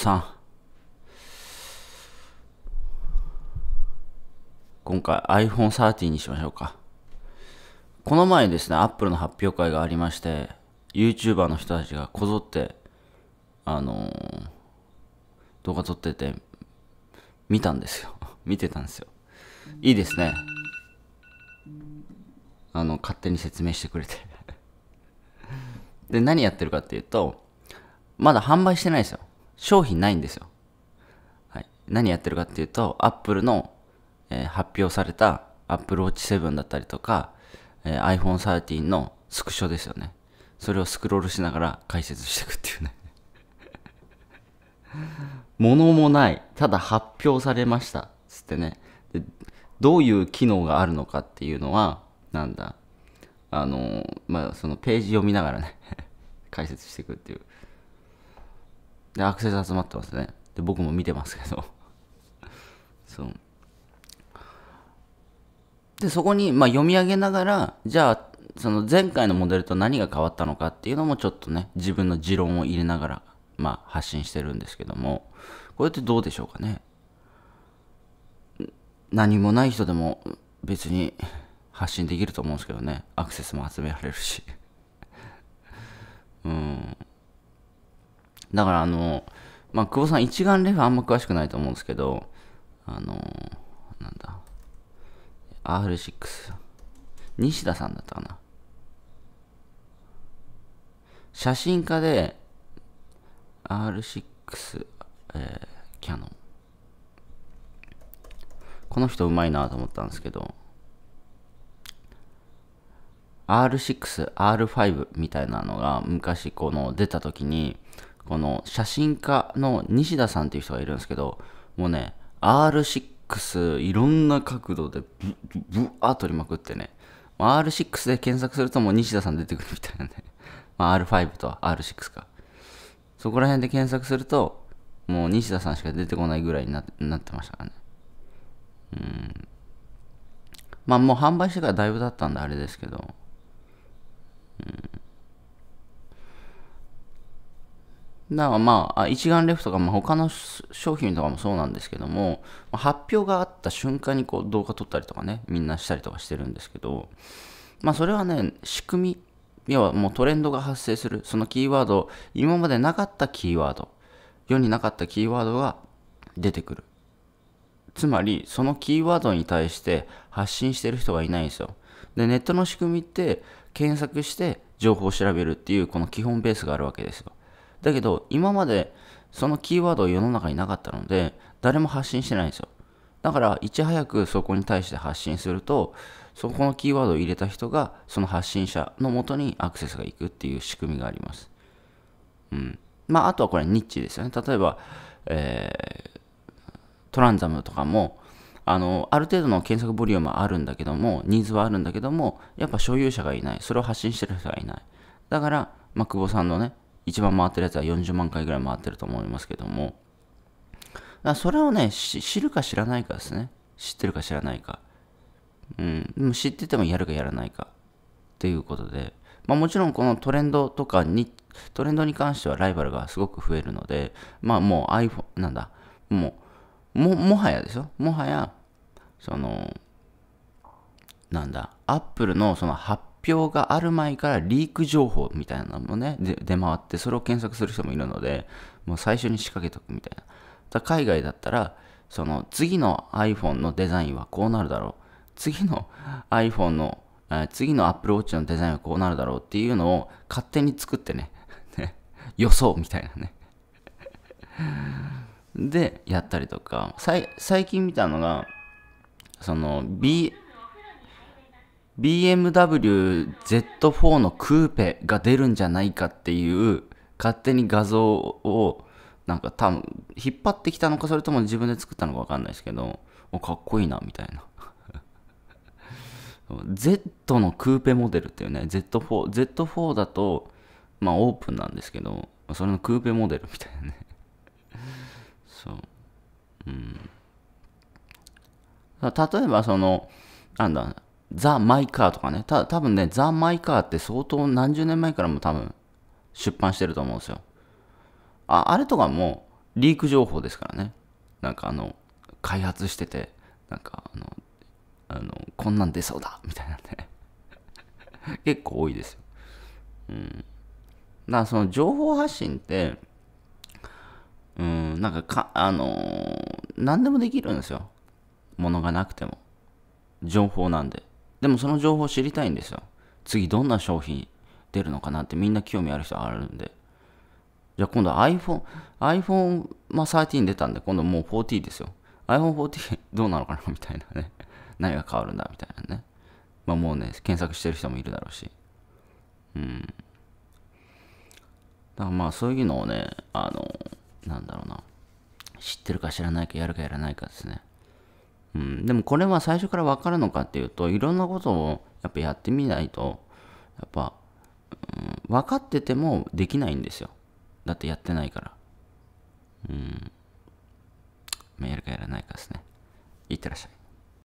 さん。今回 iPhone 13にしましょうか。この前ですね、Apple の発表会がありまして、YouTuber の人たちがこぞって、あのー、動画撮ってて、見たんですよ。見てたんですよ。いいですね。あの、勝手に説明してくれてで、何やってるかっていうと、まだ販売してないですよ。商品ないんですよ。はい、何やってるかっていうと、Apple の、えー、発表された Apple Watch 7だったりとか、えー、iPhone 13のスクショですよね。それをスクロールしながら解説していくっていうね。物 もない。ただ発表されました。つってね。でどういう機能があるのかっていうのは、なんだ。あのまあ、そのページ読みながらね解説していくっていう。で、アクセス集まってますね。で、僕も見てますけど。そう。で、そこに、まあ、読み上げながら、じゃあ、その前回のモデルと何が変わったのかっていうのもちょっとね、自分の持論を入れながら、まあ、発信してるんですけども、これってどうでしょうかね。何もない人でも別に発信できると思うんですけどね、アクセスも集められるし。うん。だからあの、まあ、久保さん一眼レフあんま詳しくないと思うんですけど、あの、なんだ、R6。西田さんだったかな。写真家で、R6、えー、キャノン。この人うまいなと思ったんですけど、R6、R5 みたいなのが昔この出た時に、この写真家の西田さんっていう人がいるんですけど、もうね、R6 いろんな角度でブブワー撮りまくってね、R6 で検索するともう西田さん出てくるみたいなね。まあ、R5 と R6 か。そこら辺で検索すると、もう西田さんしか出てこないぐらいになってましたからね。うん。まあもう販売してからだいぶ経ったんであれですけど。うん。だからまあ、一眼レフとか、まあ、他の商品とかもそうなんですけども、発表があった瞬間にこう動画撮ったりとかね、みんなしたりとかしてるんですけど、まあそれはね、仕組み、要はもうトレンドが発生する、そのキーワード、今までなかったキーワード、世になかったキーワードが出てくる。つまり、そのキーワードに対して発信してる人がいないんですよ。で、ネットの仕組みって検索して情報を調べるっていうこの基本ベースがあるわけですよ。だけど、今までそのキーワード世の中になかったので、誰も発信してないんですよ。だから、いち早くそこに対して発信すると、そこのキーワードを入れた人が、その発信者のもとにアクセスがいくっていう仕組みがあります。うん。まあ、あとはこれニッチですよね。例えば、えー、トランザムとかも、あの、ある程度の検索ボリュームはあるんだけども、ニーズはあるんだけども、やっぱ所有者がいない。それを発信してる人がいない。だから、まあ、久保さんのね、一番回ってるやつは40万回ぐらい回ってると思いますけども、それをね、知るか知らないかですね。知ってるか知らないか。うん。でも知っててもやるかやらないか。っていうことで、まあ、もちろんこのトレンドとかに、トレンドに関してはライバルがすごく増えるので、まあもう iPhone、なんだ、もう、も、もはやでしょもはや、その、なんだ、Apple のその発表がある前からリーク情報みたいなのもね、出回って、それを検索する人もいるので、もう最初に仕掛けとくみたいな。だ海外だったら、その次の iPhone のデザインはこうなるだろう。次の iPhone の、次の Apple Watch のデザインはこうなるだろうっていうのを勝手に作って ね、予想みたいなねで、やったりとか、最近見たのが、その B、BMWZ4 のクーペが出るんじゃないかっていう勝手に画像をなんか多分引っ張ってきたのかそれとも自分で作ったのか分かんないですけどかっこいいなみたいな Z のクーペモデルっていうね Z4Z4 Z4 だとまあオープンなんですけどそれのクーペモデルみたいなねそううん例えばそのなんだザ・マイ・カーとかね、た多分ね、ザ・マイ・カーって相当何十年前からも多分出版してると思うんですよ。ああれとかもリーク情報ですからね。なんかあの、開発してて、なんかあの、あのこんなん出そうだみたいなね。結構多いですよ。うん。だからその情報発信って、うん、なんかか、あのー、何でもできるんですよ。ものがなくても。情報なんで。でもその情報知りたいんですよ。次どんな商品出るのかなってみんな興味ある人あるんで。じゃあ今度 iPhone、iPhone、まあ、13出たんで今度もう4ですよ。i p h o n e 4どうなのかなみたいなね。何が変わるんだみたいなね。まあもうね、検索してる人もいるだろうし。うん。だからまあそういうのをね、あの、なんだろうな。知ってるか知らないかやるかやらないかですね。うん、でもこれは最初から分かるのかっていうといろんなことをやっぱやってみないとやっぱ、うん、分かっててもできないんですよだってやってないからうん、やるかやらないかですねいってらっしゃい